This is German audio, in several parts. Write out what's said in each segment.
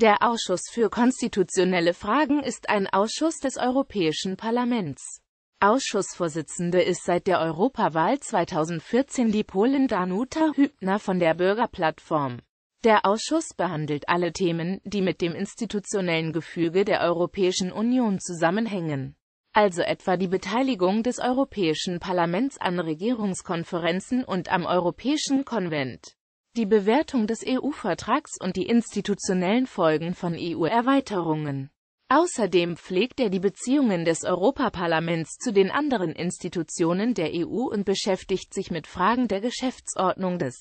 Der Ausschuss für konstitutionelle Fragen ist ein Ausschuss des Europäischen Parlaments. Ausschussvorsitzende ist seit der Europawahl 2014 die Polin Danuta Hübner von der Bürgerplattform. Der Ausschuss behandelt alle Themen, die mit dem institutionellen Gefüge der Europäischen Union zusammenhängen, also etwa die Beteiligung des Europäischen Parlaments an Regierungskonferenzen und am Europäischen Konvent die Bewertung des EU-Vertrags und die institutionellen Folgen von EU-Erweiterungen. Außerdem pflegt er die Beziehungen des Europaparlaments zu den anderen Institutionen der EU und beschäftigt sich mit Fragen der Geschäftsordnung des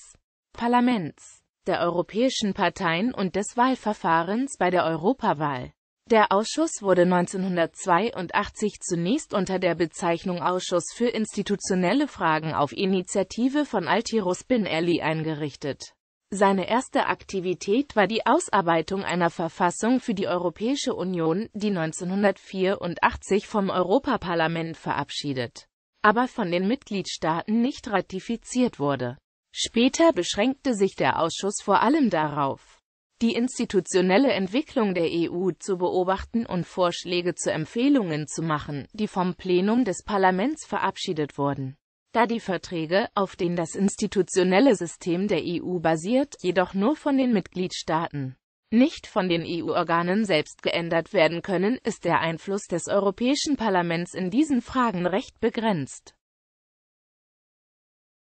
Parlaments, der europäischen Parteien und des Wahlverfahrens bei der Europawahl. Der Ausschuss wurde 1982 zunächst unter der Bezeichnung Ausschuss für institutionelle Fragen auf Initiative von Altiros Binelli eingerichtet. Seine erste Aktivität war die Ausarbeitung einer Verfassung für die Europäische Union, die 1984 vom Europaparlament verabschiedet, aber von den Mitgliedstaaten nicht ratifiziert wurde. Später beschränkte sich der Ausschuss vor allem darauf, die institutionelle Entwicklung der EU zu beobachten und Vorschläge zu Empfehlungen zu machen, die vom Plenum des Parlaments verabschiedet wurden da die Verträge, auf denen das institutionelle System der EU basiert, jedoch nur von den Mitgliedstaaten, nicht von den EU-Organen selbst geändert werden können, ist der Einfluss des Europäischen Parlaments in diesen Fragen recht begrenzt.